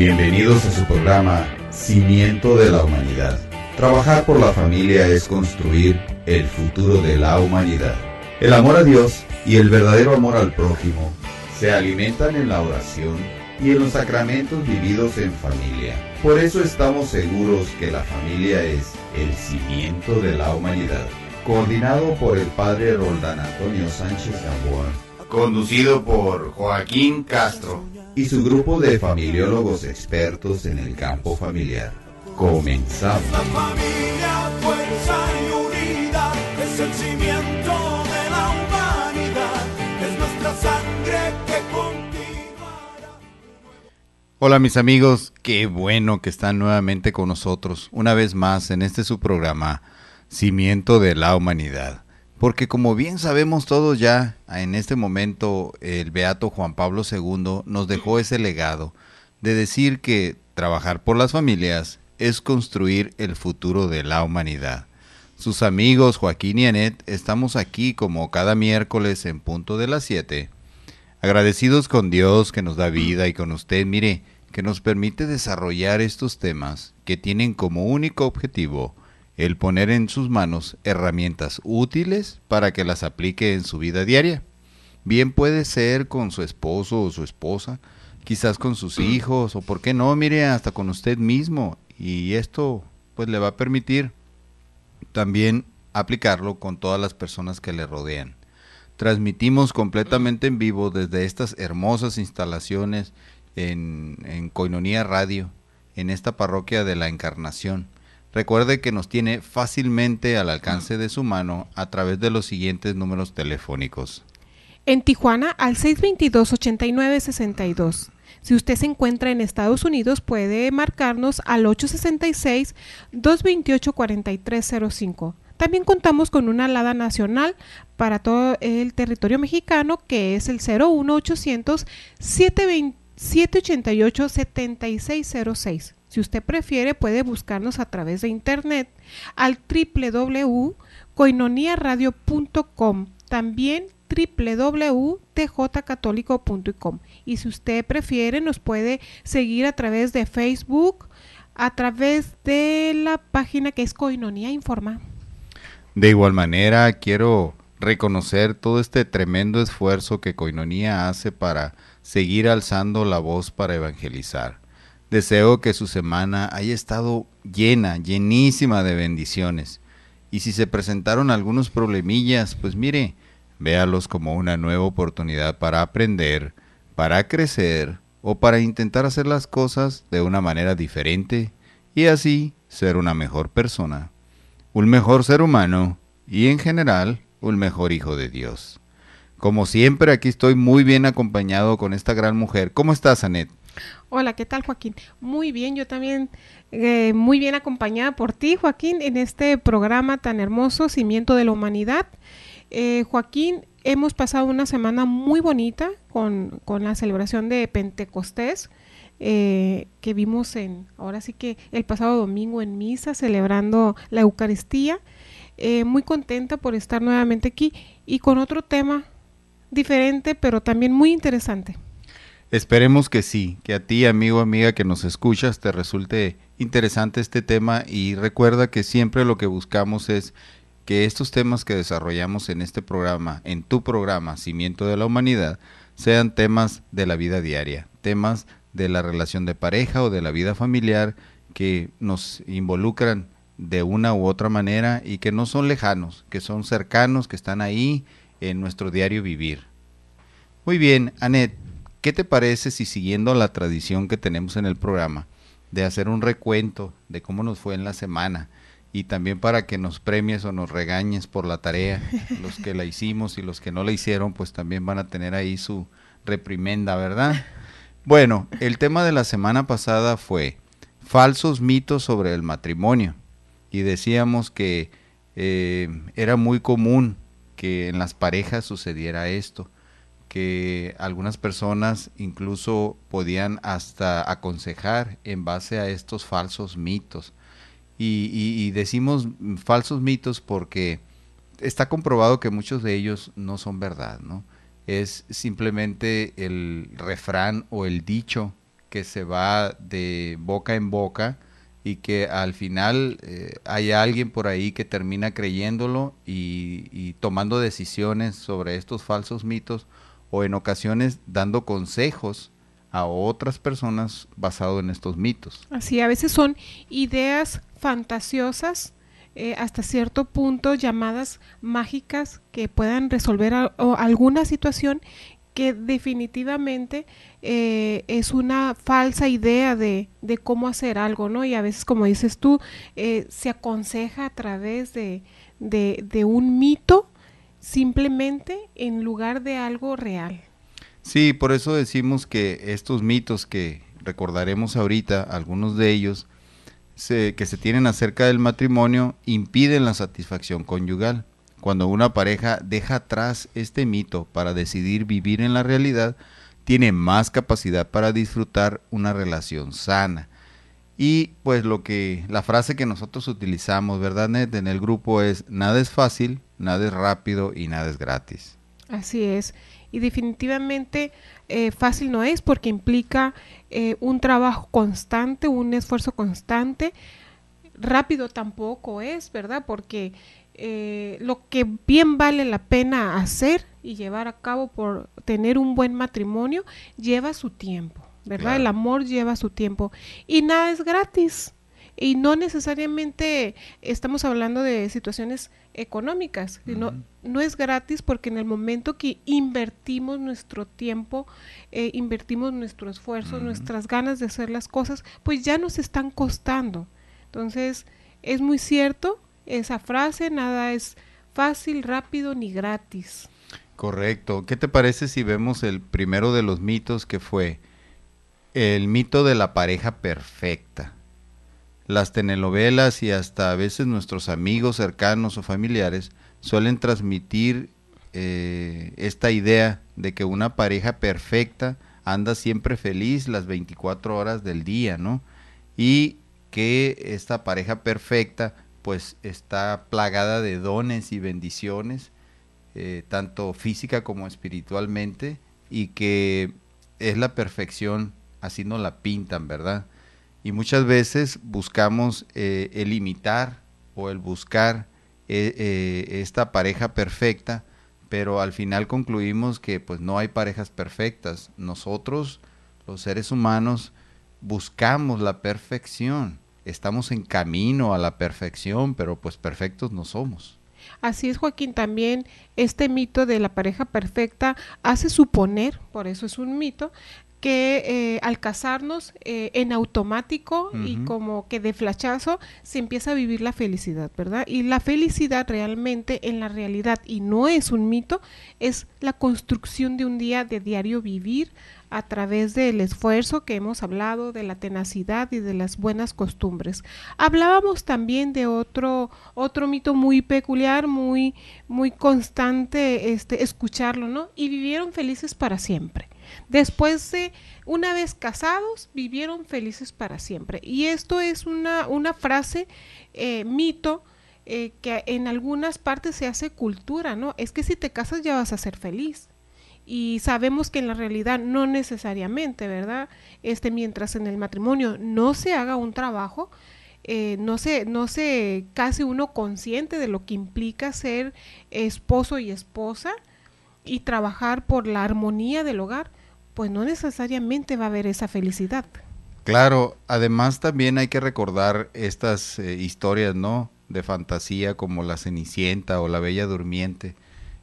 Bienvenidos a su programa Cimiento de la Humanidad. Trabajar por la familia es construir el futuro de la humanidad. El amor a Dios y el verdadero amor al prójimo se alimentan en la oración y en los sacramentos vividos en familia. Por eso estamos seguros que la familia es el cimiento de la humanidad. Coordinado por el padre Roldán Antonio Sánchez Gamboa. Conducido por Joaquín Castro y su grupo de familiólogos expertos en el campo familiar. Comenzamos. familia, fuerza el cimiento de la humanidad, nuestra sangre Hola mis amigos, qué bueno que están nuevamente con nosotros, una vez más en este su programa, Cimiento de la Humanidad. Porque como bien sabemos todos ya, en este momento el beato Juan Pablo II nos dejó ese legado de decir que trabajar por las familias es construir el futuro de la humanidad. Sus amigos Joaquín y Anet estamos aquí como cada miércoles en punto de las 7. Agradecidos con Dios que nos da vida y con usted, mire, que nos permite desarrollar estos temas que tienen como único objetivo el poner en sus manos herramientas útiles para que las aplique en su vida diaria. Bien puede ser con su esposo o su esposa, quizás con sus mm. hijos o, por qué no, mire, hasta con usted mismo. Y esto pues le va a permitir también aplicarlo con todas las personas que le rodean. Transmitimos completamente en vivo desde estas hermosas instalaciones en, en Coinonía Radio, en esta parroquia de la Encarnación Recuerde que nos tiene fácilmente al alcance de su mano a través de los siguientes números telefónicos. En Tijuana al 622-8962. Si usted se encuentra en Estados Unidos, puede marcarnos al 866-228-4305. También contamos con una alada nacional para todo el territorio mexicano que es el 01800 788 7606 si usted prefiere, puede buscarnos a través de internet al www.coinoniaradio.com, también www.tjcatólico.com. Y si usted prefiere, nos puede seguir a través de Facebook, a través de la página que es Coinonía Informa. De igual manera, quiero reconocer todo este tremendo esfuerzo que Coinonía hace para seguir alzando la voz para evangelizar. Deseo que su semana haya estado llena, llenísima de bendiciones. Y si se presentaron algunos problemillas, pues mire, véalos como una nueva oportunidad para aprender, para crecer o para intentar hacer las cosas de una manera diferente y así ser una mejor persona, un mejor ser humano y en general un mejor hijo de Dios. Como siempre, aquí estoy muy bien acompañado con esta gran mujer. ¿Cómo estás, Anet? Hola, ¿qué tal Joaquín? Muy bien, yo también eh, muy bien acompañada por ti Joaquín en este programa tan hermoso, Cimiento de la Humanidad. Eh, Joaquín, hemos pasado una semana muy bonita con, la celebración de Pentecostés. Eh, que vimos en, ahora sí que el pasado domingo en misa, celebrando la Eucaristía. muy contenta por estar nuevamente aquí y con otro tema diferente, pero también muy interesante. Esperemos que sí, que a ti, amigo, amiga que nos escuchas, te resulte interesante este tema y recuerda que siempre lo que buscamos es que estos temas que desarrollamos en este programa, en tu programa Cimiento de la Humanidad, sean temas de la vida diaria, temas de la relación de pareja o de la vida familiar que nos involucran de una u otra manera y que no son lejanos, que son cercanos, que están ahí en nuestro diario vivir. Muy bien, Anet, ¿Qué te parece si siguiendo la tradición que tenemos en el programa de hacer un recuento de cómo nos fue en la semana y también para que nos premies o nos regañes por la tarea, los que la hicimos y los que no la hicieron, pues también van a tener ahí su reprimenda, ¿verdad? Bueno, el tema de la semana pasada fue falsos mitos sobre el matrimonio y decíamos que eh, era muy común que en las parejas sucediera esto que algunas personas incluso podían hasta aconsejar en base a estos falsos mitos. Y, decimos falsos mitos porque está comprobado que muchos de ellos no son verdad, ¿no? Es simplemente el refrán o el dicho que se va de boca en boca y que al final eh, hay alguien por ahí que termina creyéndolo y tomando decisiones sobre estos falsos mitos o en ocasiones dando consejos a otras personas basado en estos mitos. Así, a veces son ideas fantasiosas, eh, hasta cierto punto llamadas mágicas que puedan resolver alguna situación que definitivamente eh, es una falsa idea de, cómo hacer algo, ¿no? Y a veces, como dices tú, eh, se aconseja a través de, de un mito simplemente en lugar de algo real. Sí, por eso decimos que estos mitos que recordaremos ahorita, algunos de ellos, que se tienen acerca del matrimonio, impiden la satisfacción conyugal. Cuando una pareja deja atrás este mito para decidir vivir en la realidad, tiene más capacidad para disfrutar una relación sana. Y pues lo que la frase que nosotros utilizamos, ¿verdad, Ned? En el grupo es nada es fácil, nada es rápido y nada es gratis. Así es. Y definitivamente eh, fácil no es porque implica eh, un trabajo constante, un esfuerzo constante. Rápido tampoco es, ¿verdad? Porque eh, lo que bien vale la pena hacer y llevar a cabo por tener un buen matrimonio lleva su tiempo, ¿verdad? El amor lleva su tiempo y nada es gratis y no necesariamente estamos hablando de situaciones económicas, sino no es gratis porque en el momento que invertimos nuestro tiempo, eh, invertimos nuestro esfuerzo, nuestras ganas de hacer las cosas, pues ya nos están costando. Entonces, es muy cierto esa frase, nada es fácil, rápido ni gratis. Correcto. ¿Qué te parece si vemos el primero de los mitos que fue el mito de la pareja perfecta? Las telenovelas y hasta a veces nuestros amigos cercanos o familiares suelen transmitir eh, esta idea de que una pareja perfecta anda siempre feliz las 24 horas del día, ¿no? Y que esta pareja perfecta pues está plagada de dones y bendiciones, eh, tanto física como espiritualmente, y que es la perfección, así nos la pintan, ¿verdad? Y muchas veces buscamos eh, el imitar o el buscar eh, eh, esta pareja perfecta, pero al final concluimos que pues no hay parejas perfectas. Nosotros, los seres humanos, buscamos la perfección. Estamos en camino a la perfección, pero pues perfectos no somos. Así es, Joaquín, también este mito de la pareja perfecta hace suponer, por eso es un mito, que eh, al casarnos eh, en automático y como que de flachazo se empieza a vivir la felicidad, ¿verdad? Y la felicidad realmente en la realidad, y no es un mito, es la construcción de un día de diario vivir a través del esfuerzo que hemos hablado, de la tenacidad y de las buenas costumbres. Hablábamos también de otro, otro mito muy peculiar, muy, muy constante este, escucharlo, ¿no? Y vivieron felices para siempre. Después de, una vez casados, vivieron felices para siempre. Y esto es una, frase, eh, mito, eh, que en algunas partes se hace cultura, ¿no? Es que si te casas ya vas a ser feliz. Y sabemos que en la realidad no necesariamente, ¿verdad? Este, mientras en el matrimonio no se haga un trabajo, eh, no, se, no se case uno consciente de lo que implica ser esposo y esposa y trabajar por la armonía del hogar, pues no necesariamente va a haber esa felicidad. Claro, además también hay que recordar estas eh, historias, ¿no? De fantasía como La Cenicienta o La Bella Durmiente,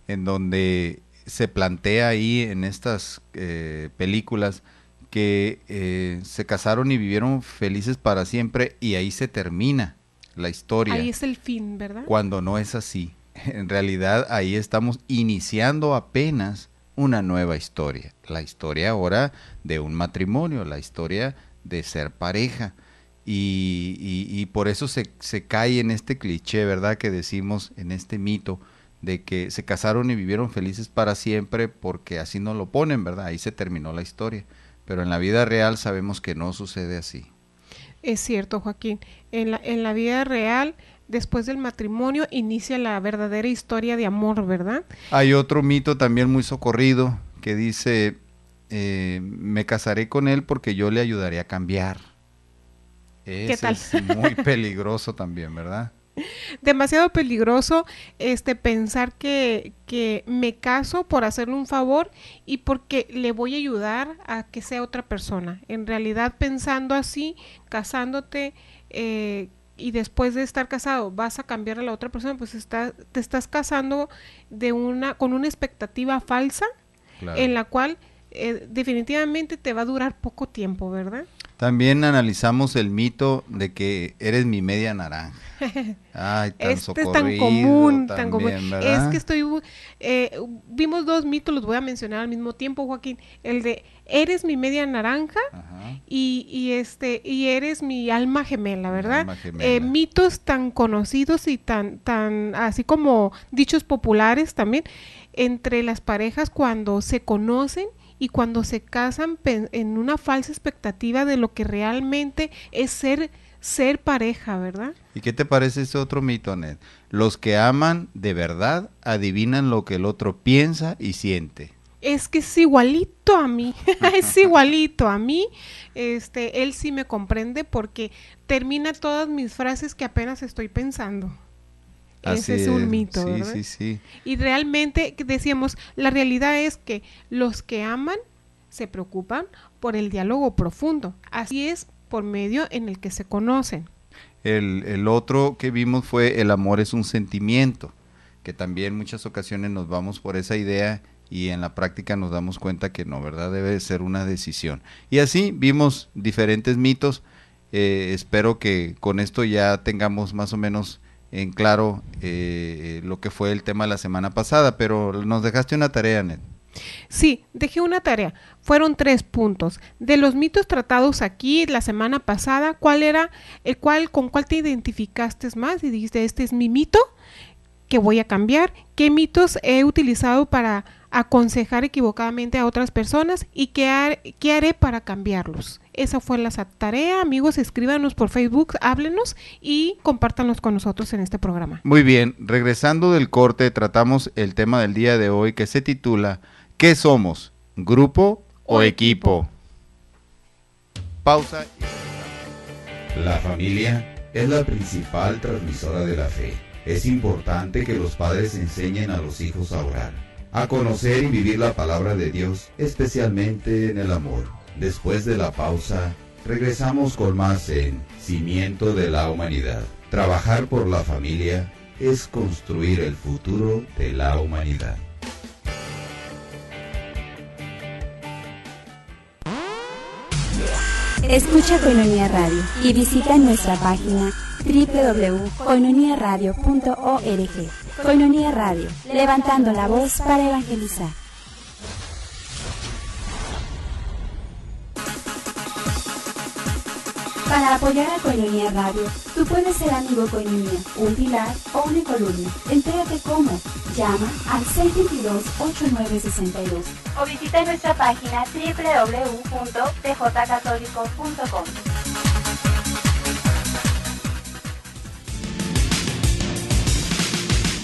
en donde se plantea ahí en estas eh, películas que eh, se casaron y vivieron felices para siempre y ahí se termina la historia. Ahí es el fin, ¿verdad? Cuando no es así. En realidad ahí estamos iniciando apenas una nueva historia. La historia ahora de un matrimonio, la historia de ser pareja. Y, y, por eso se, se, cae en este cliché, ¿verdad? Que decimos en este mito de que se casaron y vivieron felices para siempre porque así no lo ponen, ¿verdad? Ahí se terminó la historia. Pero en la vida real sabemos que no sucede así. Es cierto, Joaquín. En en la vida real después del matrimonio inicia la verdadera historia de amor, ¿verdad? Hay otro mito también muy socorrido que dice, eh, me casaré con él porque yo le ayudaré a cambiar. ¿Qué tal? es muy peligroso también, ¿verdad? Demasiado peligroso este pensar que, que me caso por hacerle un favor y porque le voy a ayudar a que sea otra persona. En realidad, pensando así, casándote, eh, y después de estar casado vas a cambiar a la otra persona, pues te estás casando de una, con una expectativa falsa en la cual eh, definitivamente te va a durar poco tiempo, ¿verdad? También analizamos el mito de que eres mi media naranja. Ay, tan este es tan común, tan común. Es que estoy eh, vimos dos mitos, los voy a mencionar al mismo tiempo, Joaquín. El de eres mi media naranja y, y, este y eres mi alma gemela, ¿verdad? Eh, mitos tan conocidos y tan tan así como dichos populares también entre las parejas cuando se conocen y cuando se casan en una falsa expectativa de lo que realmente es ser ser pareja, ¿verdad? ¿Y qué te parece ese otro mito, Anet? Los que aman de verdad adivinan lo que el otro piensa y siente. Es que es igualito a mí, es igualito a mí. Este, él sí me comprende porque termina todas mis frases que apenas estoy pensando. Ese es, un mito. Y realmente decíamos, la realidad es que los que aman se preocupan por el diálogo profundo. Así es por medio en el que se conocen. El, otro que vimos fue el amor es un sentimiento, que también muchas ocasiones nos vamos por esa idea y en la práctica nos damos cuenta que no, ¿verdad? Debe ser una decisión. Y así vimos diferentes mitos. Eh, espero que con esto ya tengamos más o menos en claro eh, eh, lo que fue el tema la semana pasada, pero nos dejaste una tarea, Ned. Sí, dejé una tarea. Fueron tres puntos. De los mitos tratados aquí la semana pasada, ¿cuál era el eh, cual con cuál te identificaste más y dijiste, este es mi mito que voy a cambiar? ¿Qué mitos he utilizado para aconsejar equivocadamente a otras personas y qué, haré para cambiarlos. Esa fue la tarea. Amigos, escríbanos por Facebook, háblenos y compártanos con nosotros en este programa. Muy bien, regresando del corte, tratamos el tema del día de hoy que se titula ¿Qué somos? ¿Grupo o, equipo? Pausa. La familia es la principal transmisora de la fe. Es importante que los padres enseñen a los hijos a orar a conocer y vivir la palabra de Dios, especialmente en el amor. Después de la pausa, regresamos con más en Cimiento de la Humanidad. Trabajar por la familia es construir el futuro de la humanidad. Escucha Colonia Radio y visita nuestra página www.cononíaradio.org. Coinonía Radio, levantando la voz para evangelizar. Para apoyar a Coinonía Radio, tú puedes ser amigo Coinonía, un pilar o una columna. Entérate cómo. Llama al 622-8962 o visita nuestra página www.tjcatólico.com.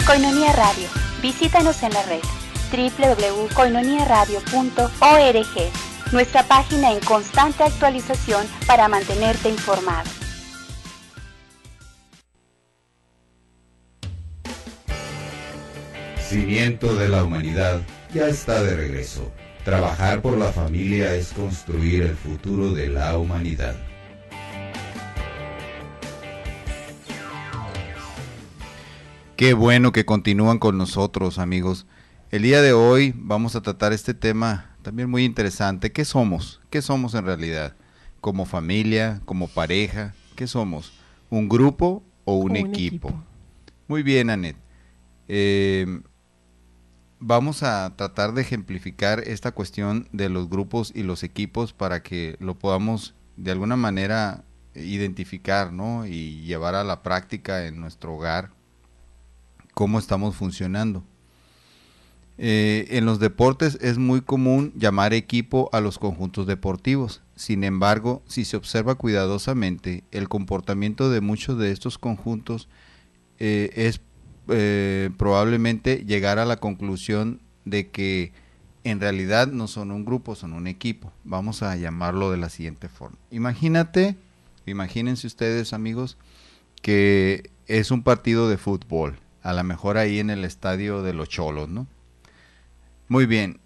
Coinonía Radio. Visítanos en la red www.coinoniaradio.org. Nuestra página en constante actualización para mantenerte informado. Cimiento de la humanidad ya está de regreso. Trabajar por la familia es construir el futuro de la humanidad. Qué bueno que continúan con nosotros, amigos. El día de hoy vamos a tratar este tema también muy interesante. ¿Qué somos? ¿Qué somos en realidad? ¿Como familia? ¿Como pareja? ¿Qué somos? ¿Un grupo o un, equipo? Muy bien, Anet. Eh, vamos a tratar de ejemplificar esta cuestión de los grupos y los equipos para que lo podamos de alguna manera identificar ¿no? y llevar a la práctica en nuestro hogar cómo estamos funcionando. Eh, en los deportes es muy común llamar equipo a los conjuntos deportivos. Sin embargo, si se observa cuidadosamente, el comportamiento de muchos de estos conjuntos eh, es eh, probablemente llegar a la conclusión de que en realidad no son un grupo, son un equipo. Vamos a llamarlo de la siguiente forma. Imagínate, imagínense ustedes amigos, que es un partido de fútbol a lo mejor ahí en el estadio de los Cholos, ¿no? Muy bien,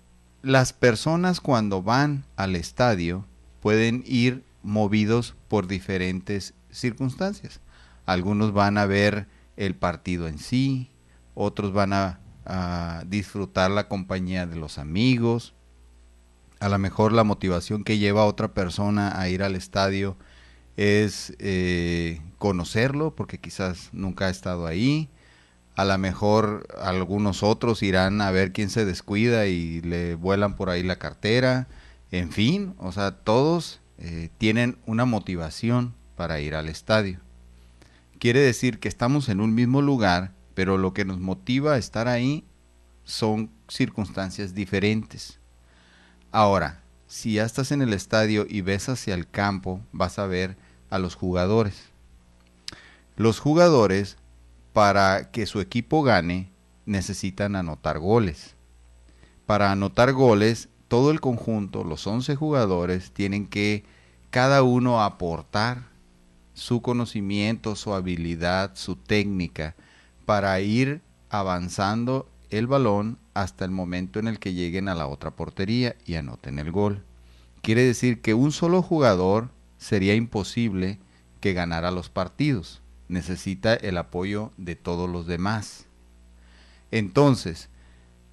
las personas cuando van al estadio pueden ir movidos por diferentes circunstancias. Algunos van a ver el partido en sí, otros van a, disfrutar la compañía de los amigos, a lo mejor la motivación que lleva a otra persona a ir al estadio es eh, conocerlo, porque quizás nunca ha estado ahí, a lo mejor algunos otros irán a ver quién se descuida y le vuelan por ahí la cartera, en fin, o sea, todos eh, tienen una motivación para ir al estadio. Quiere decir que estamos en un mismo lugar, pero lo que nos motiva a estar ahí son circunstancias diferentes. Ahora, si ya estás en el estadio y ves hacia el campo, vas a ver a los jugadores. Los jugadores para que su equipo gane, necesitan anotar goles. Para anotar goles, todo el conjunto, los 11 jugadores, tienen que cada uno aportar su conocimiento, su habilidad, su técnica, para ir avanzando el balón hasta el momento en el que lleguen a la otra portería y anoten el gol. Quiere decir que un solo jugador sería imposible que ganara los partidos necesita el apoyo de todos los demás. Entonces,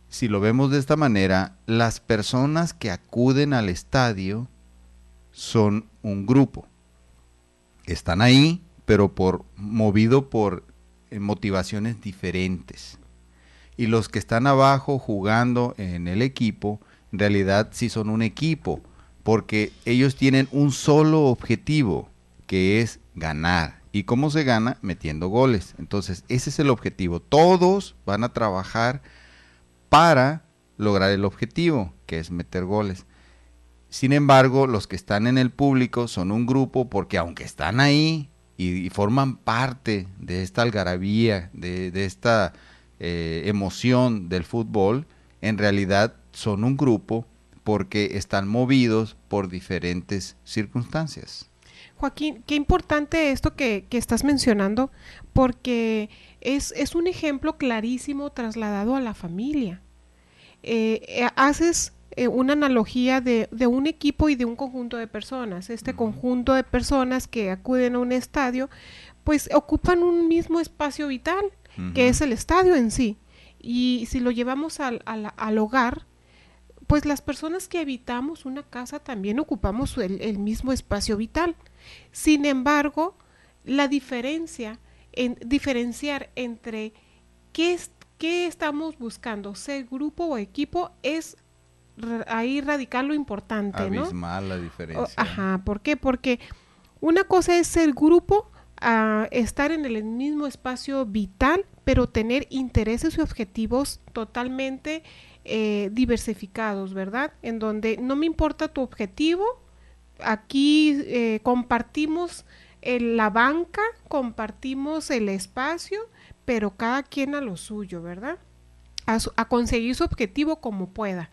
si lo vemos de esta manera, las personas que acuden al estadio son un grupo. Están ahí, pero por movido por eh, motivaciones diferentes. Y los que están abajo jugando en el equipo, en realidad sí son un equipo, porque ellos tienen un solo objetivo, que es ganar. ¿Y cómo se gana? Metiendo goles. Entonces, ese es el objetivo. Todos van a trabajar para lograr el objetivo, que es meter goles. Sin embargo, los que están en el público son un grupo porque aunque están ahí y, forman parte de esta algarabía, de, esta eh, emoción del fútbol, en realidad son un grupo porque están movidos por diferentes circunstancias. Joaquín, qué importante esto que, estás mencionando, porque es, un ejemplo clarísimo trasladado a la familia. Eh, eh, haces eh, una analogía de, un equipo y de un conjunto de personas. Este conjunto de personas que acuden a un estadio, pues ocupan un mismo espacio vital, que es el estadio en sí. Y si lo llevamos al, hogar, pues las personas que habitamos una casa también ocupamos el mismo espacio vital. Sin embargo, la diferencia, en, diferenciar entre qué, estamos buscando, ser grupo o equipo, es ahí radical lo importante, ¿no? la diferencia. Ajá, ¿por qué? Porque una cosa es ser grupo, ah, estar en el mismo espacio vital, pero tener intereses y objetivos totalmente eh, diversificados, ¿verdad? En donde no me importa tu objetivo, aquí eh, compartimos la banca, compartimos el espacio, pero cada quien a lo suyo, ¿verdad? A, conseguir su objetivo como pueda.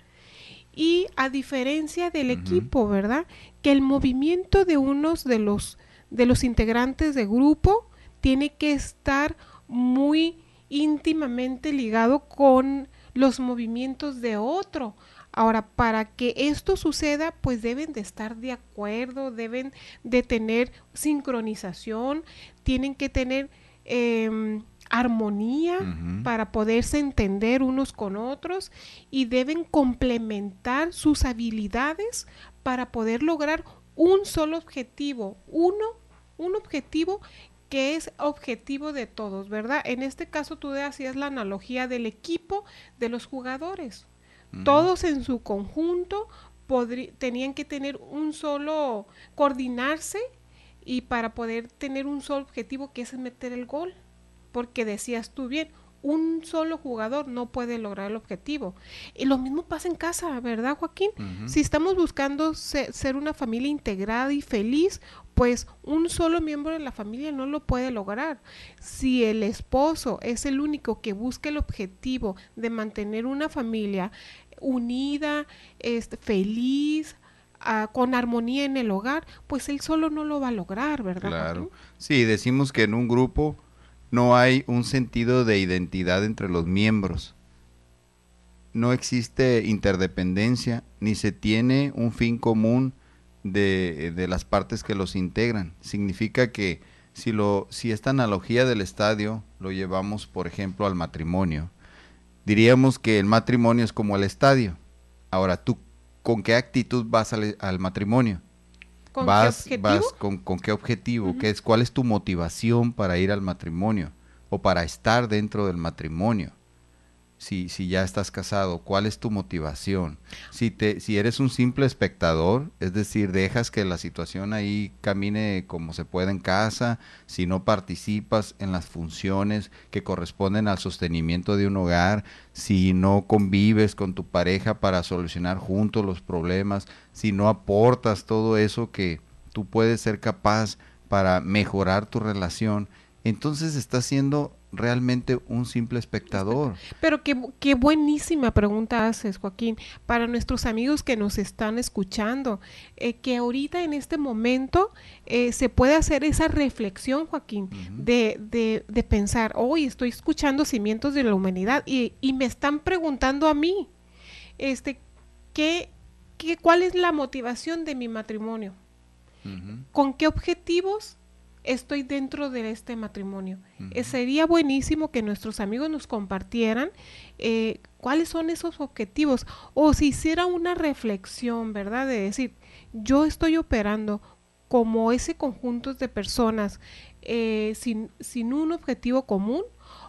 Y a diferencia del equipo, ¿verdad? Que el movimiento de unos de los, de los integrantes de grupo tiene que estar muy íntimamente ligado con los movimientos de otro. Ahora, para que esto suceda, pues deben de estar de acuerdo, deben de tener sincronización, tienen que tener em, armonía para poderse entender unos con otros y deben complementar sus habilidades para poder lograr un solo objetivo, uno, un objetivo que es objetivo de todos, ¿verdad? En este caso tú decías la analogía del equipo de los jugadores. Todos en su conjunto tenían que tener un solo, coordinarse y para poder tener un solo objetivo que es meter el gol. Porque decías tú bien, un solo jugador no puede lograr el objetivo. Y lo mismo pasa en casa, ¿verdad, Joaquín? Si estamos buscando ser una familia integrada y feliz, pues un solo miembro de la familia no lo puede lograr. Si el esposo es el único que busca el objetivo de mantener una familia unida, este, feliz, ah, con armonía en el hogar, pues él solo no lo va a lograr, ¿verdad? Claro. Sí, decimos que en un grupo no hay un sentido de identidad entre los miembros. No existe interdependencia, ni se tiene un fin común de, las partes que los integran. Significa que si, lo, si esta analogía del estadio lo llevamos, por ejemplo, al matrimonio, diríamos que el matrimonio es como el estadio. Ahora, ¿tú con qué actitud vas al matrimonio? ¿Con vas, qué objetivo? con, con, qué objetivo, qué es, cuál es tu motivación para ir al matrimonio o para estar dentro del matrimonio si, si ya estás casado, cuál es tu motivación. Si, te, si eres un simple espectador, es decir, dejas que la situación ahí camine como se puede en casa, si no participas en las funciones que corresponden al sostenimiento de un hogar, si no convives con tu pareja para solucionar juntos los problemas, si no aportas todo eso que tú puedes ser capaz para mejorar tu relación, entonces estás siendo realmente un simple espectador. Pero qué, qué, buenísima pregunta haces, Joaquín, para nuestros amigos que nos están escuchando, eh, que ahorita en este momento eh, se puede hacer esa reflexión, Joaquín, de, de, de, pensar, hoy estoy escuchando cimientos de la humanidad y, me están preguntando a mí, este, ¿qué, qué, cuál es la motivación de mi matrimonio? ¿Con qué objetivos estoy dentro de este matrimonio. Eh, sería buenísimo que nuestros amigos nos compartieran eh, cuáles son esos objetivos o si hiciera una reflexión, ¿verdad? De decir, yo estoy operando como ese conjunto de personas eh, sin, sin un objetivo común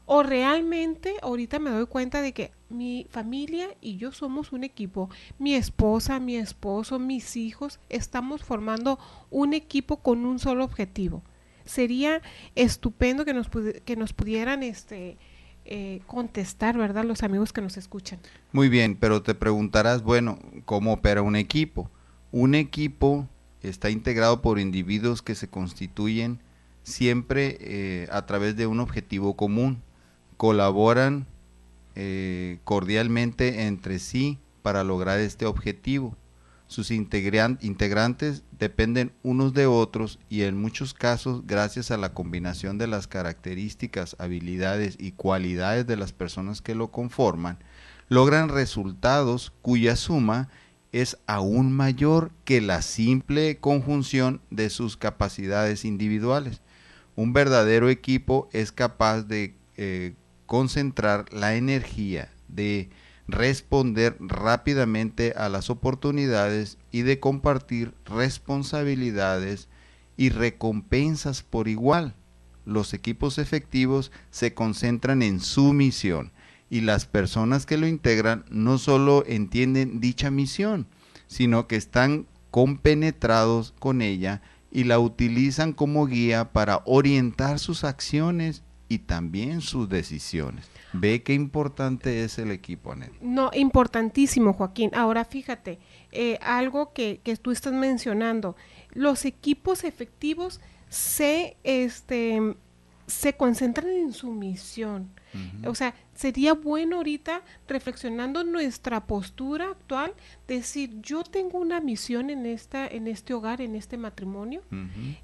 o realmente ahorita me doy cuenta de que mi familia y yo somos un equipo. Mi esposa, mi esposo, mis hijos, estamos formando un equipo con un solo objetivo sería estupendo que nos, que nos pudieran este, eh, contestar, ¿verdad? Los amigos que nos escuchan. Muy bien, pero te preguntarás, bueno, ¿cómo opera un equipo? Un equipo está integrado por individuos que se constituyen siempre eh, a través de un objetivo común. Colaboran eh, cordialmente entre sí para lograr este objetivo sus integrantes dependen unos de otros y en muchos casos gracias a la combinación de las características, habilidades y cualidades de las personas que lo conforman, logran resultados cuya suma es aún mayor que la simple conjunción de sus capacidades individuales. Un verdadero equipo es capaz de eh, concentrar la energía de responder rápidamente a las oportunidades y de compartir responsabilidades y recompensas por igual. Los equipos efectivos se concentran en su misión y las personas que lo integran no solo entienden dicha misión, sino que están compenetrados con ella y la utilizan como guía para orientar sus acciones y también sus decisiones. Ve qué importante es el equipo, Anel. No, importantísimo, Joaquín. Ahora fíjate, eh, algo que, que, tú estás mencionando, los equipos efectivos se este, se concentran en su misión. O sea, sería bueno ahorita, reflexionando nuestra postura actual, decir, yo tengo una misión en, esta, en este hogar, en este matrimonio.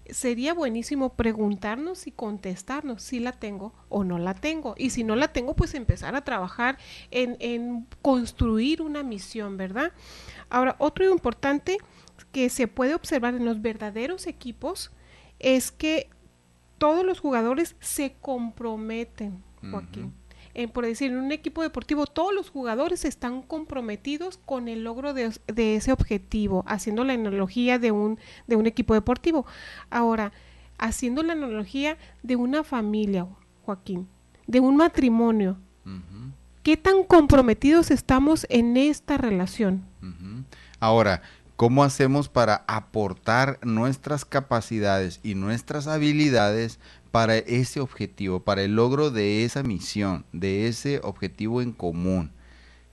Sería buenísimo preguntarnos y contestarnos si la tengo o no la tengo. Y si no la tengo, pues empezar a trabajar en, en construir una misión, ¿verdad? Ahora, otro importante que se puede observar en los verdaderos equipos es que todos los jugadores se comprometen, Joaquín. Eh, por decir, en un equipo deportivo todos los jugadores están comprometidos con el logro de, ese objetivo, haciendo la analogía de un, equipo deportivo. Ahora, haciendo la analogía de una familia, Joaquín, de un matrimonio, ¿qué tan comprometidos estamos en esta relación? Ahora, ¿Cómo hacemos para aportar nuestras capacidades y nuestras habilidades para ese objetivo, para el logro de esa misión, de ese objetivo en común?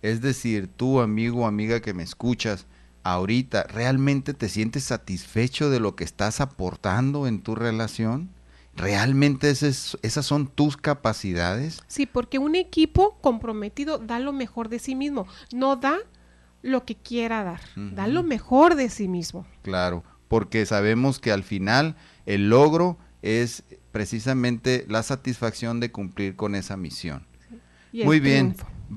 Es decir, tú amigo o amiga que me escuchas, ahorita, ¿realmente te sientes satisfecho de lo que estás aportando en tu relación? ¿Realmente esas, esas son tus capacidades? Sí, porque un equipo comprometido da lo mejor de sí mismo, no da lo que quiera dar, dar da lo mejor de sí mismo. Claro, porque sabemos que al final el logro es precisamente la satisfacción de cumplir con esa misión. Muy bien,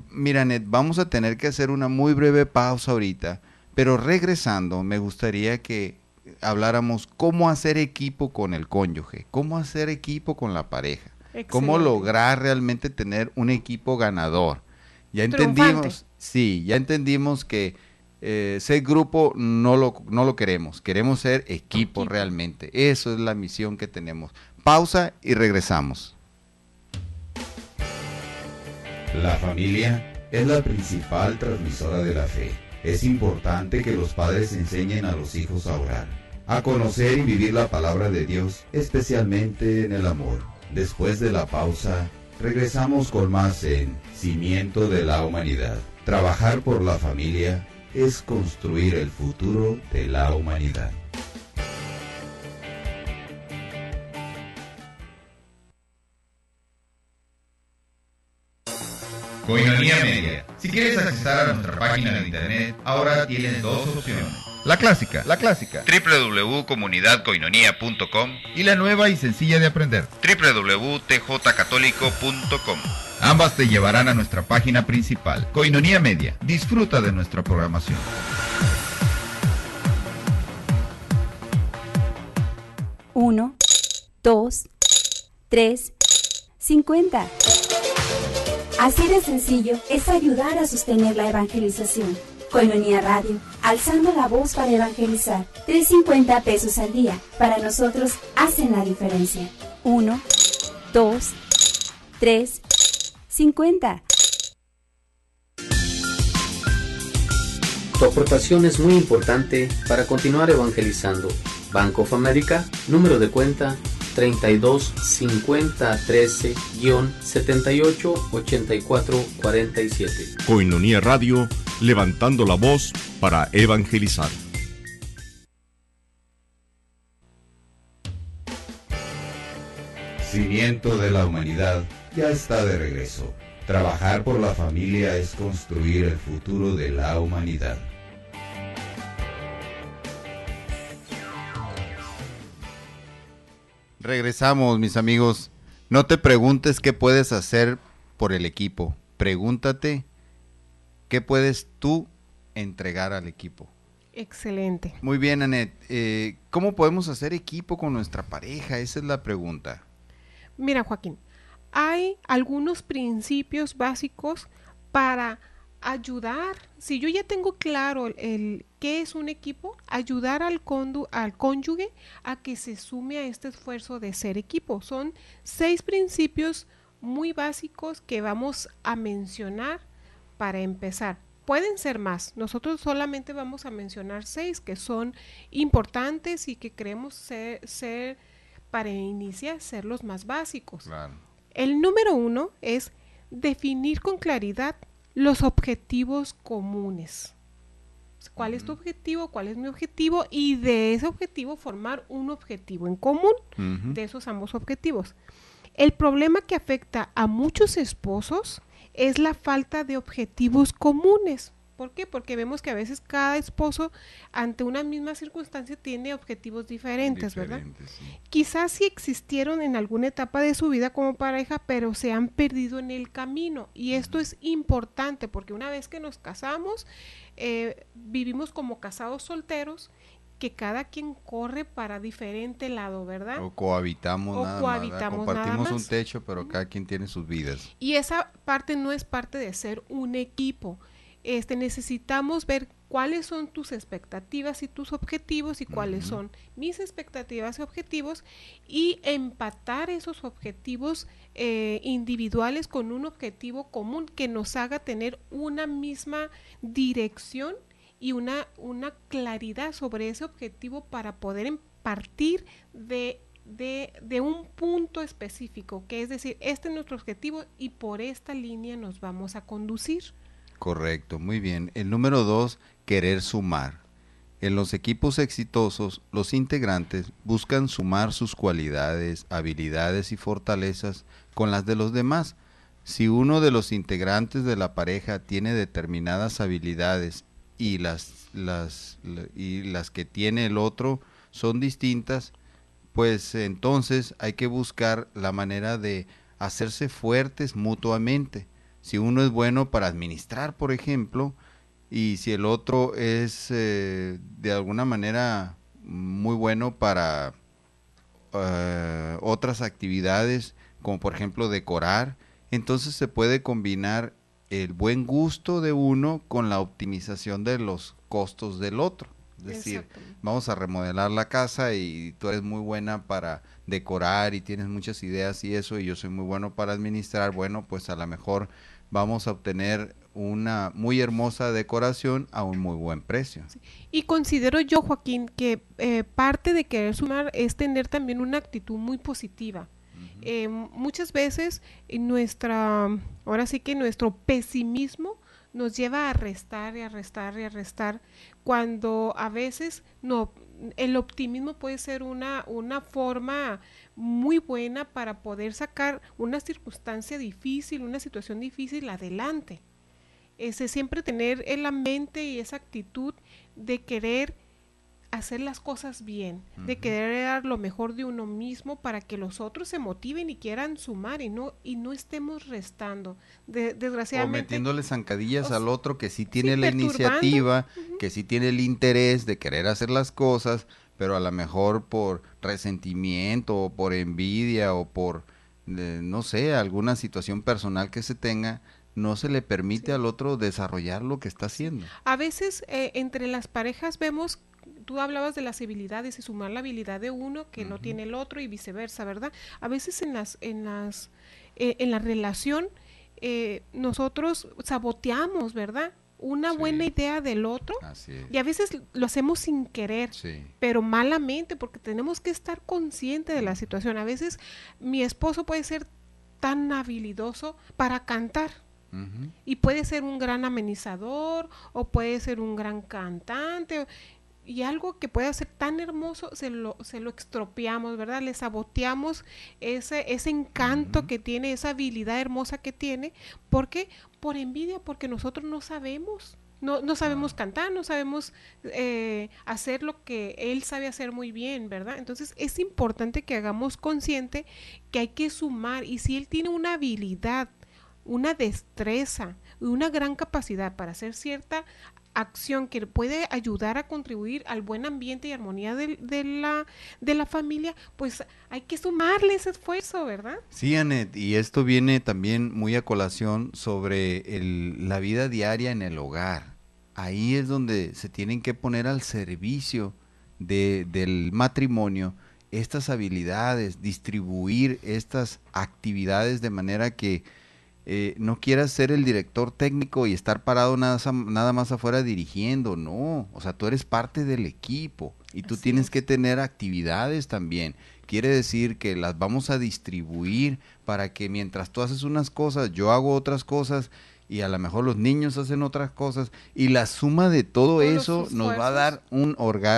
Miranet, vamos a tener que hacer una muy breve pausa ahorita, pero regresando me gustaría que habláramos cómo hacer equipo con el cónyuge, cómo hacer equipo con la pareja, cómo lograr realmente tener un equipo ganador ya entendimos, sí, ya entendimos que eh, ser grupo no lo, no lo queremos, queremos ser equipo, equipo realmente. Eso es la misión que tenemos. Pausa y regresamos. La familia es la principal transmisora de la fe. Es importante que los padres enseñen a los hijos a orar, a conocer y vivir la palabra de Dios, especialmente en el amor. Después de la pausa, Regresamos con más en Cimiento de la Humanidad. Trabajar por la familia es construir el futuro de la humanidad. Coinonía Media. Si quieres acceder a nuestra página de internet, ahora tienes dos opciones la clásica, la clásica. www.comunidadcoinonia.com y la nueva y sencilla de aprender. www.tjcatólico.com. Ambas te llevarán a nuestra página principal, Coinonía Media. Disfruta de nuestra programación. Uno, dos, tres, cincuenta. Así de sencillo es ayudar a sostener la evangelización. Colonia Radio, alzando la voz para evangelizar. 3.50 pesos al día. Para nosotros hacen la diferencia. 1, 2, 3, 50. Tu aportación es muy importante para continuar evangelizando. Banco of America, número de cuenta 325013-788447. Coinonía Radio levantando la voz para evangelizar. Cimiento de la humanidad ya está de regreso. Trabajar por la familia es construir el futuro de la humanidad. Regresamos, mis amigos. No te preguntes qué puedes hacer por el equipo. Pregúntate ¿Qué puedes tú entregar al equipo? Excelente. Muy bien, Anet. Eh, ¿Cómo podemos hacer equipo con nuestra pareja? Esa es la pregunta. Mira, Joaquín, hay algunos principios básicos para ayudar. Si yo ya tengo claro qué es un equipo, ayudar al, al cónyuge a que se sume a este esfuerzo de ser equipo. Son seis principios muy básicos que vamos a mencionar para empezar. Pueden ser más. Nosotros solamente vamos a mencionar seis que son importantes y que creemos ser, para iniciar, ser los más básicos. El número uno es definir con claridad los objetivos comunes. ¿Cuál es tu objetivo? ¿Cuál es mi objetivo? Y de ese objetivo formar un objetivo en común de esos ambos objetivos. El problema que afecta a muchos esposos es la falta de objetivos comunes. ¿Por qué? Porque vemos que a veces cada esposo ante una misma circunstancia tiene objetivos diferentes, ¿verdad? Quizás sí existieron en alguna etapa de su vida como pareja, pero se han perdido en el camino. Y esto es importante porque una vez que nos casamos, eh, vivimos como casados solteros que cada quien corre para diferente lado, ¿verdad? O cohabitamos, o cohabitamos compartimos un techo, pero cada quien tiene sus vidas. Y esa parte no es parte de ser un equipo. Este necesitamos ver cuáles son tus expectativas y tus objetivos y cuáles son mis expectativas y objetivos y empatar esos objetivos eh, individuales con un objetivo común que nos haga tener una misma dirección y una, una claridad sobre ese objetivo para poder partir de, de, de un punto específico, que es decir, este es nuestro objetivo y por esta línea nos vamos a conducir. Correcto, muy bien. El número dos, querer sumar. En los equipos exitosos, los integrantes buscan sumar sus cualidades, habilidades y fortalezas con las de los demás. Si uno de los integrantes de la pareja tiene determinadas habilidades y las, las, y las que tiene el otro son distintas, pues entonces hay que buscar la manera de hacerse fuertes mutuamente. Si uno es bueno para administrar, por ejemplo, y si el otro es eh, de alguna manera muy bueno para eh, otras actividades, como por ejemplo decorar, entonces se puede combinar el buen gusto de uno con la optimización de los costos del otro. Es decir, vamos a remodelar la casa y tú eres muy buena para decorar y tienes muchas ideas y eso, y yo soy muy bueno para administrar. Bueno, pues a lo mejor vamos a obtener una muy hermosa decoración a un muy buen precio. Y considero yo, Joaquín, que eh, parte de querer sumar es tener también una actitud muy positiva. Eh, muchas veces eh, nuestra, ahora sí que nuestro pesimismo nos lleva a restar y a restar y a restar, cuando a veces no, el optimismo puede ser una, una forma muy buena para poder sacar una circunstancia difícil, una situación difícil adelante. Ese, siempre tener en la mente y esa actitud de querer hacer las cosas bien, de querer dar lo mejor de uno mismo para que los otros se motiven y quieran sumar y no y no estemos restando. desgraciadamente. O metiéndole zancadillas al otro que sí tiene la iniciativa, que sí tiene el interés de querer hacer las cosas, pero a lo mejor por resentimiento o por envidia o por, eh, no sé, alguna situación personal que se tenga, no se le permite al otro desarrollar lo que está haciendo. A veces eh, entre las parejas vemos, tú hablabas de las habilidades y sumar la habilidad de uno que no tiene el otro y viceversa, ¿verdad? A veces en las en las eh, en la relación eh, nosotros saboteamos, ¿verdad? una buena idea del otro y a veces lo hacemos sin querer, pero malamente porque tenemos que estar consciente de la situación. A veces mi esposo puede ser tan habilidoso para cantar, y puede ser un gran amenizador o puede ser un gran cantante y algo que puede ser tan hermoso se lo, se lo ¿verdad? Le saboteamos ese, ese encanto que tiene, esa habilidad hermosa que tiene. ¿Por qué? Por envidia, porque nosotros no sabemos. No, no sabemos cantar, no sabemos eh, hacer lo que él sabe hacer muy bien, ¿verdad? Entonces es importante que hagamos consciente que hay que sumar y si él tiene una habilidad una destreza y una gran capacidad para hacer cierta acción que puede ayudar a contribuir al buen ambiente y armonía de, la, de la familia, pues hay que sumarle ese esfuerzo, ¿verdad? Sí, Anet, y esto viene también muy a colación sobre la vida diaria en el hogar. Ahí es donde se tienen que poner al servicio del matrimonio estas habilidades, distribuir estas actividades de manera que eh, no quieras ser el director técnico y estar parado nada, nada, más afuera dirigiendo, no, o sea, tú eres parte del equipo y tú tienes que tener actividades también. Quiere decir que las vamos a distribuir para que mientras tú haces unas cosas, yo hago otras cosas y a lo mejor los niños hacen otras cosas y la suma de todo eso nos va a dar un,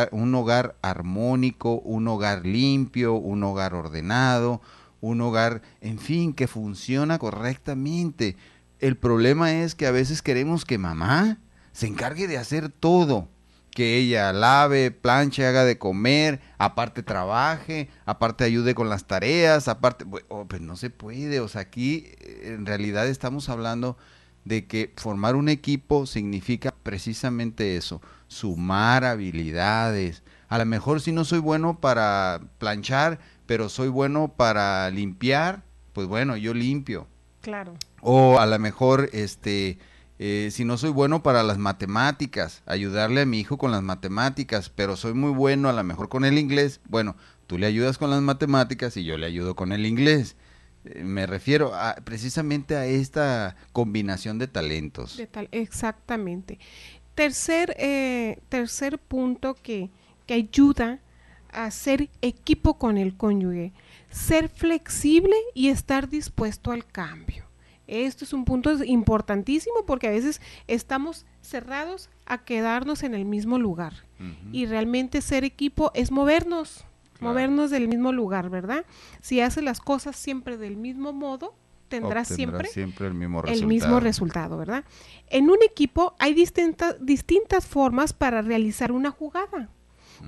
un hogar armónico, un hogar limpio, un hogar ordenado, un hogar, en fin, que funciona correctamente. El problema es que a veces queremos que mamá se encargue de hacer todo, que ella lave, planche, haga de comer, aparte trabaje, aparte ayude con las tareas, aparte, oh, pues no se puede, o sea, aquí eh, en realidad estamos hablando de que formar un equipo significa precisamente eso, sumar habilidades. A lo mejor si no soy bueno para planchar, pero soy bueno para limpiar, pues bueno, yo limpio. Claro. O a lo mejor, este, eh, si no soy bueno para las matemáticas, ayudarle a mi hijo con las matemáticas, pero soy muy bueno a lo mejor con el inglés, bueno, tú le ayudas con las matemáticas y yo le ayudo con el inglés. Eh, me refiero precisamente a esta combinación de talentos. exactamente. Tercer, eh, tercer punto que, que ayuda hacer equipo con el cónyuge, ser flexible y estar dispuesto al cambio. Esto es un punto importantísimo porque a veces estamos cerrados a quedarnos en el mismo lugar. Y realmente ser equipo es movernos, movernos del mismo lugar, ¿verdad? Si haces las cosas siempre del mismo modo, tendrás siempre, el, mismo resultado. ¿verdad? En un equipo hay distintas formas para realizar una jugada.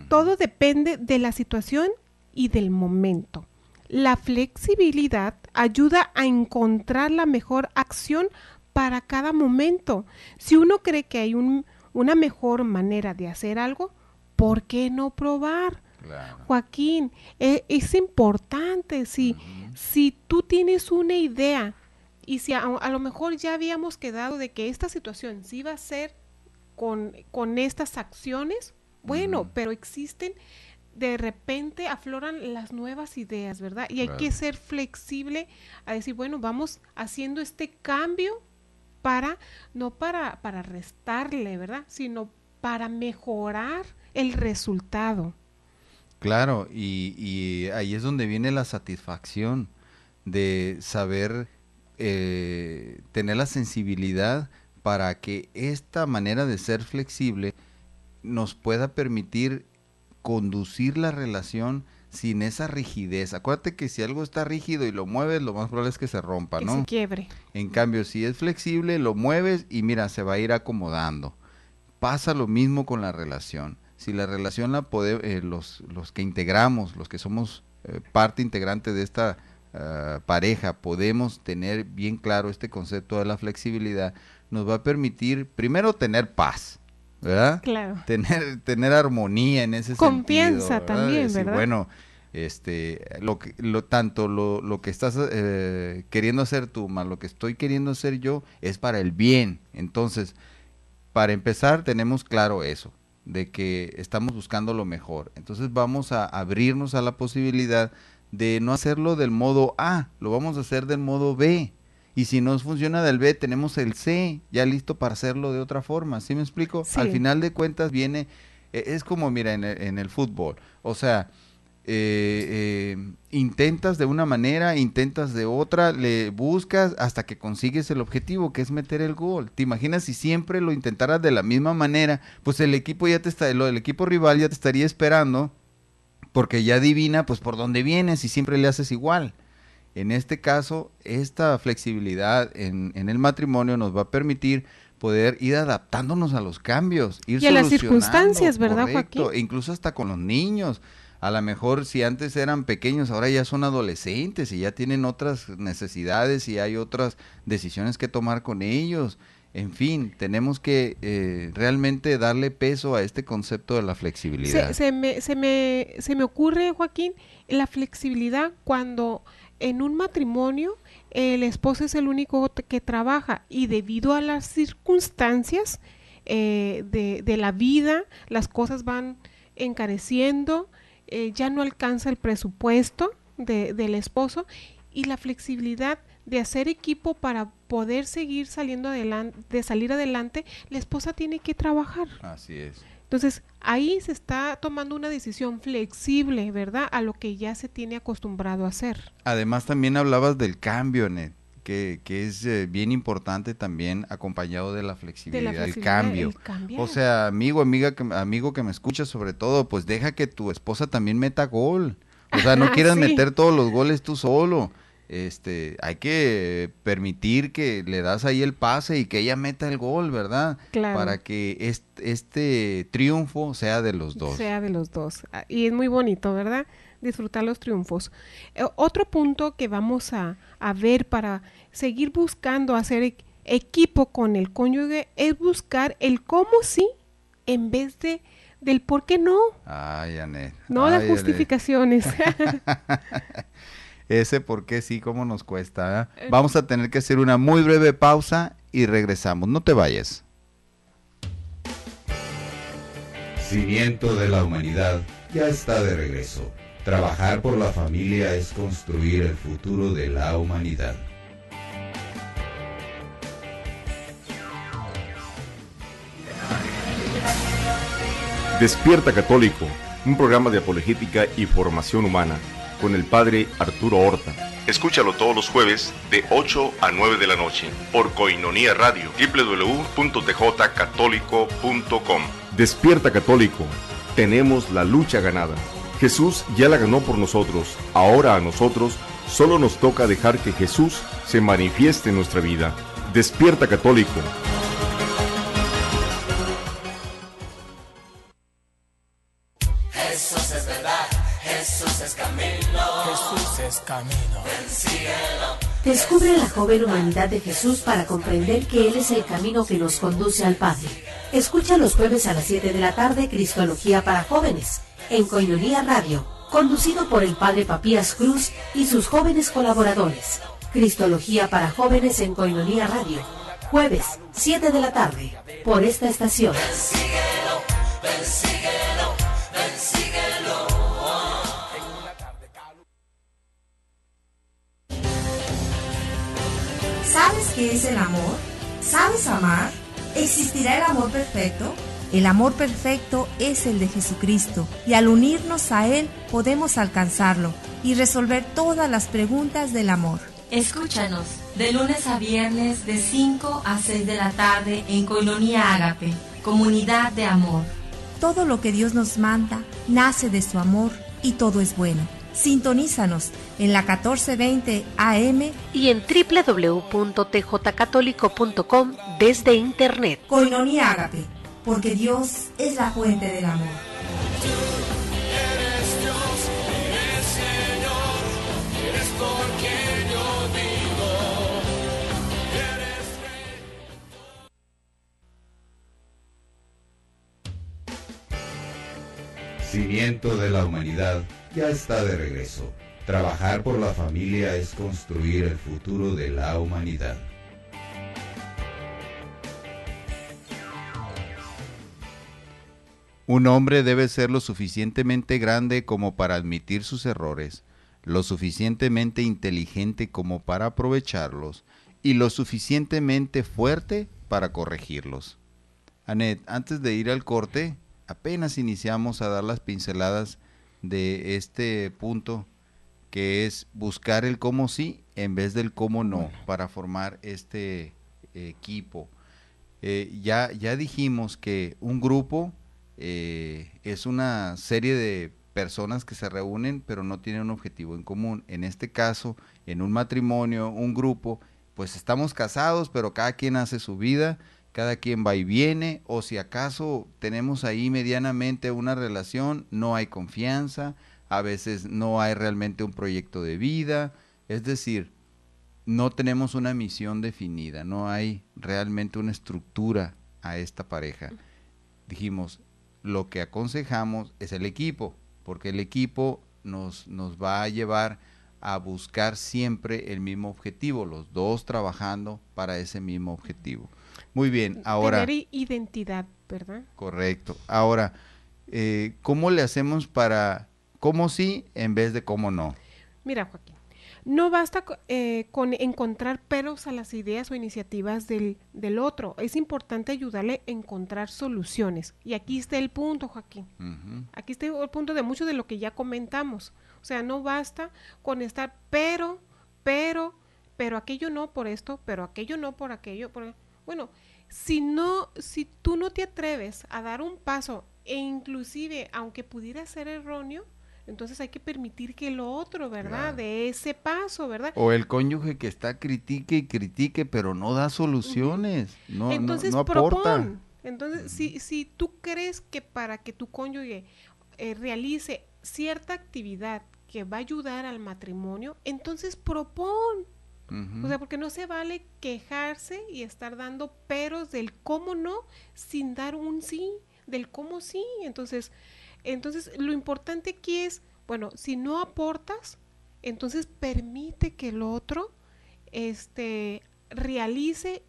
Todo depende de la situación y del momento. La flexibilidad ayuda a encontrar la mejor acción para cada momento. Si uno cree que hay una mejor manera de hacer algo, ¿por qué no probar? Joaquín, e, es, importante si, si tú tienes una idea y si a, lo mejor ya habíamos quedado de que esta situación sí va a ser con, con estas acciones, bueno, pero existen, de repente afloran las nuevas ideas, ¿verdad? Y hay que ser flexible a decir, bueno, vamos haciendo este cambio para, no para, para restarle, ¿verdad? Sino para mejorar el resultado. Claro, y, ahí es donde viene la satisfacción de saber eh, tener la sensibilidad para que esta manera de ser flexible nos pueda permitir conducir la relación sin esa rigidez. Acuérdate que si algo está rígido y lo mueves, lo más probable es que se rompa, que ¿no? se quiebre. En cambio, si es flexible, lo mueves y mira, se va a ir acomodando. Pasa lo mismo con la relación. Si la relación la eh, los, que integramos, los que somos eh, parte integrante de esta eh, pareja, podemos tener bien claro este concepto de la flexibilidad, nos va a permitir primero tener paz ¿verdad? Claro. Tener, tener armonía en ese sentido. Confianza también, ¿verdad? bueno, este, lo que, lo, tanto lo, lo que estás eh, queriendo hacer tú más lo que estoy queriendo hacer yo es para el bien. Entonces, para empezar, tenemos claro eso, de que estamos buscando lo mejor. Entonces, vamos a abrirnos a la posibilidad de no hacerlo del modo A, lo vamos a hacer del modo B. Y si no funciona del B, tenemos el C ya listo para hacerlo de otra forma. ¿Sí me explico? Al final de cuentas viene, e, es como, mira, en el, fútbol. O sea, eh, eh, intentas de una manera, intentas de otra, le buscas hasta que consigues el objetivo, que es meter el gol. ¿Te imaginas si siempre lo intentaras de la misma manera? Pues el equipo ya te está, el equipo rival ya te estaría esperando, porque ya adivina pues por dónde vienes y siempre le haces igual. En este caso, esta flexibilidad en, el matrimonio nos va a permitir poder ir adaptándonos a los cambios, ir y a las circunstancias, ¿verdad, Joaquín? Incluso hasta con los niños. A lo mejor si antes eran pequeños, ahora ya son adolescentes y ya tienen otras necesidades y hay otras decisiones que tomar con ellos. En fin, tenemos que eh, realmente darle peso a este concepto de la flexibilidad. se me ocurre, Joaquín, la flexibilidad cuando en un matrimonio el esposo es el único que trabaja y debido a las circunstancias eh, de, la vida, las cosas van encareciendo, eh, ya no alcanza el presupuesto del esposo y la flexibilidad de hacer equipo para poder seguir saliendo adelante, de salir adelante, la esposa tiene que trabajar. Así es. Entonces, ahí se está tomando una decisión flexible, ¿verdad? A lo que ya se tiene acostumbrado a hacer. Además, también hablabas del cambio, Net, que, es eh, bien importante también acompañado de la flexibilidad, del el cambio. o sea, amigo, amiga, que, amigo que me escucha sobre todo, pues deja que tu esposa también meta gol. O sea, no quieras meter todos los goles tú solo este, hay que permitir que le das ahí el pase y que ella meta el gol, ¿verdad? Claro. Para que este, triunfo sea de los dos. Sea de los dos. Ah, y es muy bonito, ¿verdad? Disfrutar los triunfos. Eh, otro punto que vamos a, ver para seguir buscando hacer equipo con el cónyuge es buscar el cómo sí en vez de del por qué no. Ay, Anet. No las justificaciones. Ese por qué sí, como nos cuesta. ¿eh? Eh. Vamos a tener que hacer una muy breve pausa y regresamos. No te vayas. Cimiento de la humanidad ya está de regreso. Trabajar por la familia es construir el futuro de la humanidad. Despierta Católico, un programa de apologética y formación humana con el padre Arturo Horta. Escúchalo todos los jueves de 8 a 9 de la noche por Coinonía Radio, www.tjcatólico.com. Despierta católico, tenemos la lucha ganada. Jesús ya la ganó por nosotros, ahora a nosotros solo nos toca dejar que Jesús se manifieste en nuestra vida. Despierta católico. camino. Descubre la joven humanidad de Jesús para comprender que Él es el camino que nos conduce al Padre. Escucha los jueves a las 7 de la tarde Cristología para jóvenes en Coinonía Radio, conducido por el Padre Papías Cruz y sus jóvenes colaboradores. Cristología para jóvenes en Coinonía Radio, jueves 7 de la tarde, por esta estación. qué es el amor? ¿Sabes amar? ¿Existirá el amor perfecto? El amor perfecto es el de Jesucristo y al unirnos a Él podemos alcanzarlo y resolver todas las preguntas del amor. Escúchanos de lunes a viernes de 5 a 6 de la tarde en Colonia Ágape, Comunidad de Amor. Todo lo que Dios nos manda nace de su amor y todo es bueno. Sintonízanos en la 1420 AM y en www.tjcatólico.com desde internet. Coinonia Ágape, porque Dios es la fuente del amor. eres Dios, Señor, yo Cimiento de la humanidad ya está de regreso. Trabajar por la familia es construir el futuro de la humanidad. Un hombre debe ser lo suficientemente grande como para admitir sus errores, lo suficientemente inteligente como para aprovecharlos y lo suficientemente fuerte para corregirlos. Anet, antes de ir al corte, apenas iniciamos a dar las pinceladas de este punto que es buscar el cómo sí en vez del cómo no para formar este equipo. Eh, ya, ya dijimos que un grupo eh, es una serie de personas que se reúnen pero no tienen un objetivo en común. En este caso, en un matrimonio, un grupo, pues estamos casados, pero cada quien hace su vida, cada quien va y viene, o si acaso tenemos ahí medianamente una relación, no hay confianza, a veces no hay realmente un proyecto de vida, es decir, no tenemos una misión definida, no hay realmente una estructura a esta pareja. Dijimos, lo que aconsejamos es el equipo, porque el equipo nos, nos va a llevar a buscar siempre el mismo objetivo, los dos trabajando para ese mismo objetivo. Muy bien, ahora... Tener identidad, ¿verdad? Correcto. Ahora, eh, ¿cómo le hacemos para cómo sí en vez de cómo no? Mira, Joaquín, no basta eh, con encontrar peros a las ideas o iniciativas del, del, otro. Es importante ayudarle a encontrar soluciones. Y aquí está el punto, Joaquín. Aquí está el punto de mucho de lo que ya comentamos. O sea, no basta con estar pero, pero, pero aquello no por esto, pero aquello no por aquello. Por... Bueno, si no, si tú no te atreves a dar un paso, e inclusive aunque pudiera ser erróneo, entonces hay que permitir que lo otro, ¿verdad? De ese paso, ¿verdad? O el cónyuge que está critique y critique, pero no da soluciones, no, entonces, no, Entonces, si, si tú crees que para que tu cónyuge eh, realice cierta actividad que va a ayudar al matrimonio, entonces propon, o sea, porque no se vale quejarse y estar dando peros del cómo no sin dar un sí, del cómo sí. Entonces, entonces lo importante aquí es, bueno, si no aportas, entonces permite que el otro este realice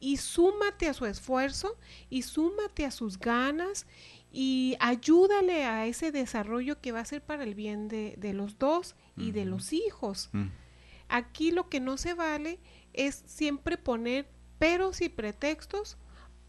y súmate a su esfuerzo y súmate a sus ganas y ayúdale a ese desarrollo que va a ser para el bien de, los dos y de los hijos. Mm. Aquí lo que no se vale es siempre poner peros y pretextos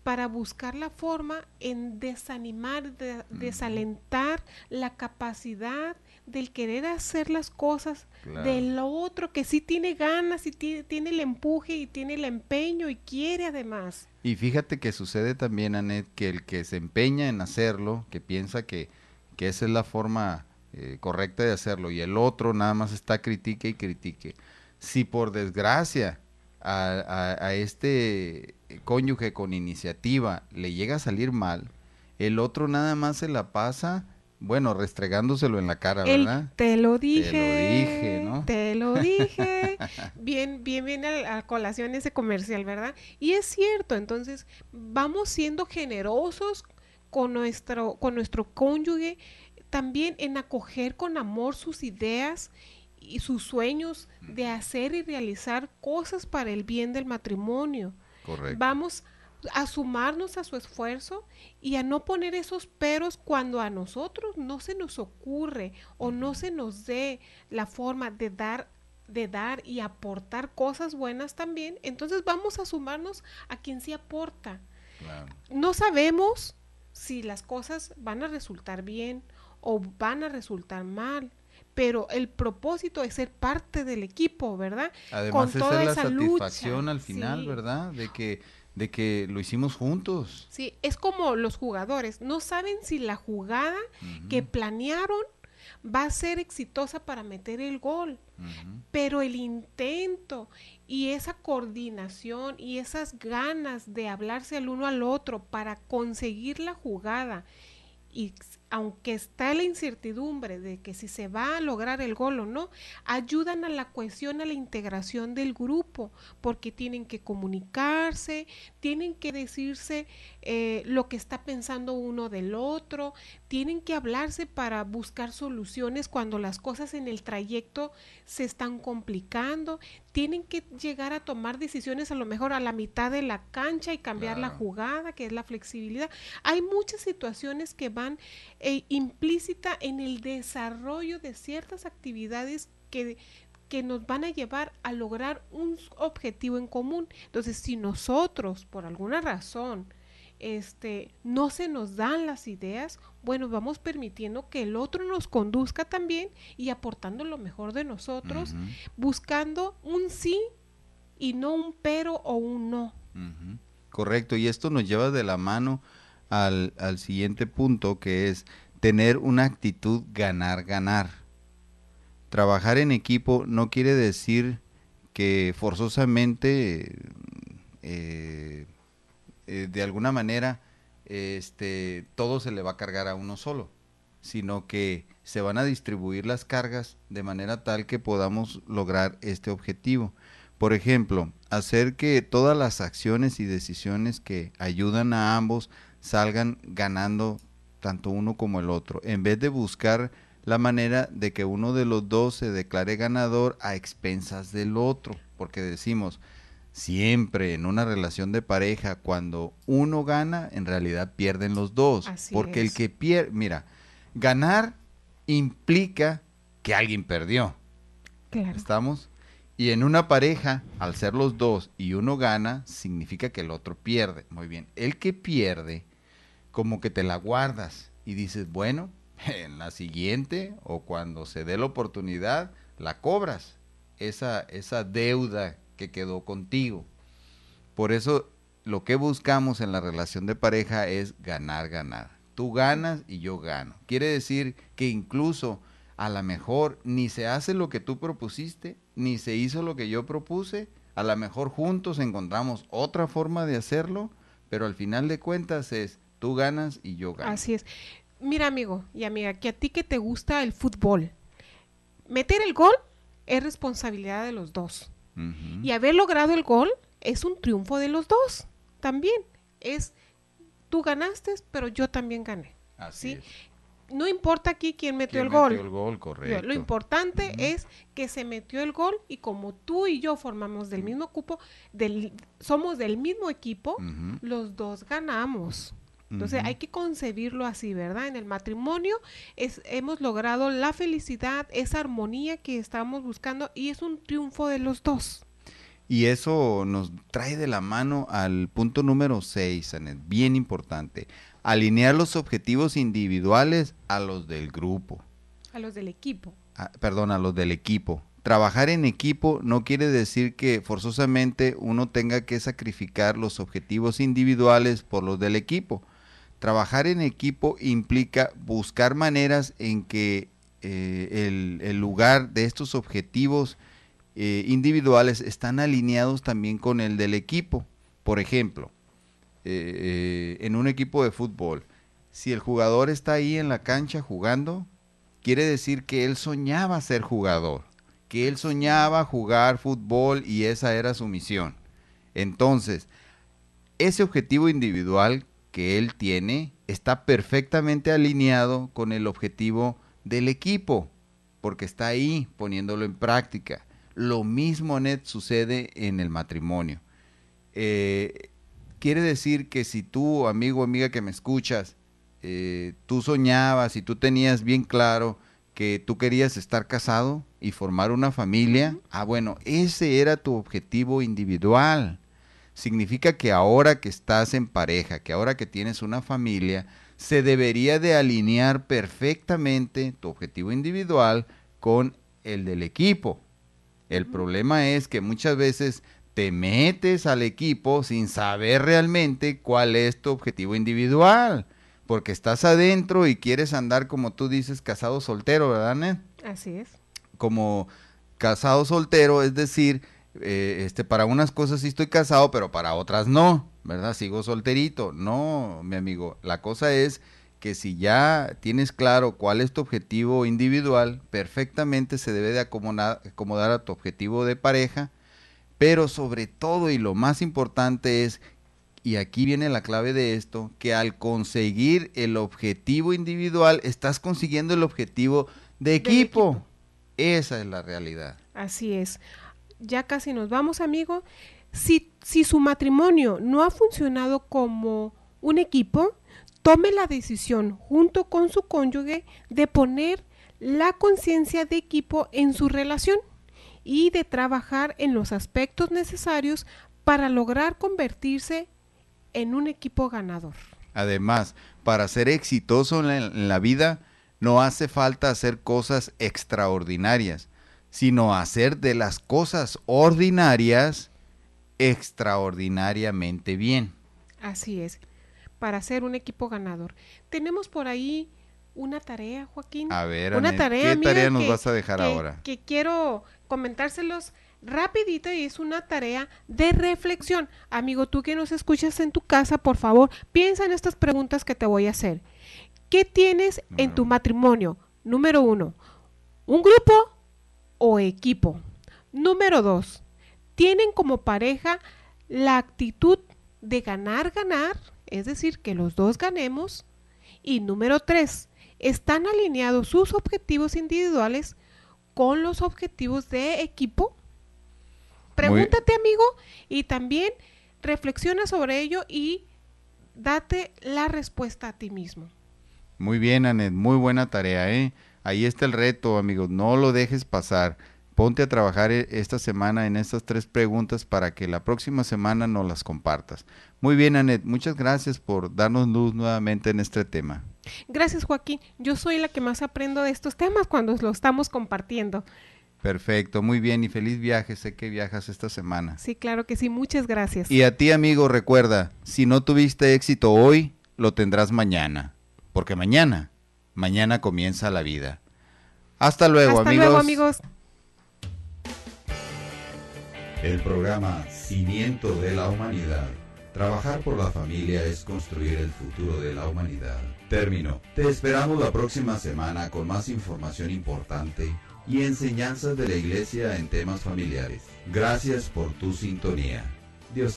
para buscar la forma en desanimar, desalentar la capacidad del querer hacer las cosas del otro que sí tiene ganas y tiene el empuje y tiene el empeño y quiere además. Y fíjate que sucede también, Anet, que el que se empeña en hacerlo, que piensa que, que esa es la forma eh, correcta de hacerlo y el otro nada más está critique y critique. Si por desgracia a, este eh, cónyuge con iniciativa le llega a salir mal, el otro nada más se la pasa bueno, restregándoselo en la cara, ¿verdad? te lo dije. Te lo dije, ¿no? Te lo dije. bien, bien, viene a, colación ese comercial, ¿verdad? Y es cierto, entonces vamos siendo generosos con nuestro, con nuestro cónyuge también en acoger con amor sus ideas y sus sueños de hacer y realizar cosas para el bien del matrimonio. Correcto. Vamos a sumarnos a su esfuerzo y a no poner esos peros cuando a nosotros no se nos ocurre o no se nos dé la forma de dar de dar y aportar cosas buenas también, entonces vamos a sumarnos a quien se aporta. No sabemos si las cosas van a resultar bien o van a resultar mal. Pero el propósito es ser parte del equipo, ¿verdad? Además, Con toda la esa satisfacción al final, ¿verdad? De que de que lo hicimos juntos. Sí, es como los jugadores, no saben si la jugada que planearon va a ser exitosa para meter el gol, pero el intento y esa coordinación y esas ganas de hablarse el uno al otro para conseguir la jugada y aunque está la incertidumbre de que si se va a lograr el gol o no, ayudan a la cohesión, a la integración del grupo, porque tienen que comunicarse, tienen que decirse eh, lo que está pensando uno del otro, tienen que hablarse para buscar soluciones cuando las cosas en el trayecto se están complicando, tienen que llegar a tomar decisiones a lo mejor a la mitad de la cancha y cambiar la jugada, que es la flexibilidad. Hay muchas situaciones que van e implícita en el desarrollo de ciertas actividades que, que nos van a llevar a lograr un objetivo en común. Entonces, si nosotros, por alguna razón, este, no se nos dan las ideas, bueno, vamos permitiendo que el otro nos conduzca también y aportando lo mejor de nosotros, buscando un sí y no un pero o un no. Correcto, y esto nos lleva de la mano al, al siguiente punto que es tener una actitud ganar, ganar. Trabajar en equipo no quiere decir que forzosamente, eh, eh, de alguna manera, este, todo se le va a cargar a uno solo, sino que se van a distribuir las cargas de manera tal que podamos lograr este objetivo. Por ejemplo, hacer que todas las acciones y decisiones que ayudan a ambos salgan ganando tanto uno como el otro, en vez de buscar la manera de que uno de los dos se declare ganador a expensas del otro, porque decimos, siempre en una relación de pareja, cuando uno gana, en realidad pierden los dos, porque el que pierde, mira, ganar implica que alguien perdió. ¿Estamos? Y en una pareja, al ser los dos y uno gana, significa que el otro pierde. Muy bien, el que pierde como que te la guardas y dices, bueno, en la siguiente o cuando se dé la oportunidad, la cobras, esa, esa deuda que quedó contigo. Por eso lo que buscamos en la relación de pareja es ganar, ganar. Tú ganas y yo gano. Quiere decir que incluso a lo mejor ni se hace lo que tú propusiste, ni se hizo lo que yo propuse. A lo mejor juntos encontramos otra forma de hacerlo, pero al final de cuentas es Tú ganas y yo gano. Así es. Mira, amigo y amiga, que a ti que te gusta el fútbol, meter el gol es responsabilidad de los dos. Y haber logrado el gol es un triunfo de los dos también. Es tú ganaste, pero yo también gané. Así es. No importa aquí quién metió, el, gol. el gol. correcto. Lo importante es que se metió el gol y como tú y yo formamos del mismo cupo, del, somos del mismo equipo, los dos ganamos. Entonces hay que concebirlo así, ¿verdad? En el matrimonio es, hemos logrado la felicidad, esa armonía que estamos buscando y es un triunfo de los dos. Y eso nos trae de la mano al punto número 6, Anet, bien importante. Alinear los objetivos individuales a los del grupo. A los del equipo. Ah, perdón, a los del equipo. Trabajar en equipo no quiere decir que forzosamente uno tenga que sacrificar los objetivos individuales por los del equipo trabajar en equipo implica buscar maneras en que eh, el, lugar de estos objetivos eh, individuales están alineados también con el del equipo. Por ejemplo, eh, en un equipo de fútbol, si el jugador está ahí en la cancha jugando, quiere decir que él soñaba ser jugador, que él soñaba jugar fútbol y esa era su misión. Entonces, ese objetivo individual que él tiene está perfectamente alineado con el objetivo del equipo, porque está ahí poniéndolo en práctica. Lo mismo, Net, sucede en el matrimonio. Eh, quiere decir que si tú, amigo o amiga que me escuchas, eh, tú soñabas y tú tenías bien claro que tú querías estar casado y formar una familia, ah, bueno, ese era tu objetivo individual significa que ahora que estás en pareja, que ahora que tienes una familia, se debería de alinear perfectamente tu objetivo individual con el del equipo. El problema es que muchas veces te metes al equipo sin saber realmente cuál es tu objetivo individual, porque estás adentro y quieres andar como tú dices, casado soltero, ¿verdad, Ned? Así es. Como casado soltero, es decir, eh, este, para unas cosas sí estoy casado, pero para otras no, ¿verdad? Sigo solterito. No, mi amigo, la cosa es que si ya tienes claro cuál es tu objetivo individual, perfectamente se debe de acomodar, acomodar a tu objetivo de pareja, pero sobre todo y lo más importante es, y aquí viene la clave de esto, que al conseguir el objetivo individual, estás consiguiendo el objetivo de equipo. Esa es la realidad. Así es ya casi nos vamos, amigo. Si, su matrimonio no ha funcionado como un equipo, tome la decisión junto con su cónyuge de poner la conciencia de equipo en su relación y de trabajar en los aspectos necesarios para lograr convertirse en un equipo ganador. Además, para ser exitoso en la vida no hace falta hacer cosas extraordinarias sino hacer de las cosas ordinarias extraordinariamente bien. Así es, para ser un equipo ganador. Tenemos por ahí una tarea, Joaquín. A ver, una tarea, ¿qué tarea nos vas a dejar ahora? Que quiero comentárselos rapidito y es una tarea de reflexión. Amigo, tú que nos escuchas en tu casa, por favor, piensa en estas preguntas que te voy a hacer. ¿Qué tienes en tu matrimonio? Número uno, un grupo o equipo. Número dos, Tienen como pareja la actitud de ganar, ganar, es decir, que los dos ganemos. Y número tres, Están alineados sus objetivos individuales con los objetivos de equipo. Pregúntate, amigo, y también reflexiona sobre ello y date la respuesta a ti mismo. Muy bien, Anet, muy buena tarea, ¿eh? Ahí está el reto, amigos. No lo dejes pasar. Ponte a trabajar eh, esta semana en estas tres preguntas para que la próxima semana nos las compartas. Muy bien, Anet, muchas gracias por darnos luz nuevamente en este tema. Gracias, Joaquín. Yo soy la que más aprendo de estos temas cuando los estamos compartiendo. Perfecto, muy bien y feliz viaje. Sé que viajas esta semana. Sí, claro que sí, muchas gracias. Y a ti, amigo, recuerda, si no tuviste éxito hoy, lo tendrás mañana, porque mañana Mañana comienza la vida. Hasta luego, amigos. amigos. El programa Cimiento de la Humanidad. Trabajar por la familia es construir el futuro de la humanidad. Término. Te esperamos la próxima semana con más información importante y enseñanzas de la Iglesia en temas familiares. Gracias por tu sintonía. Dios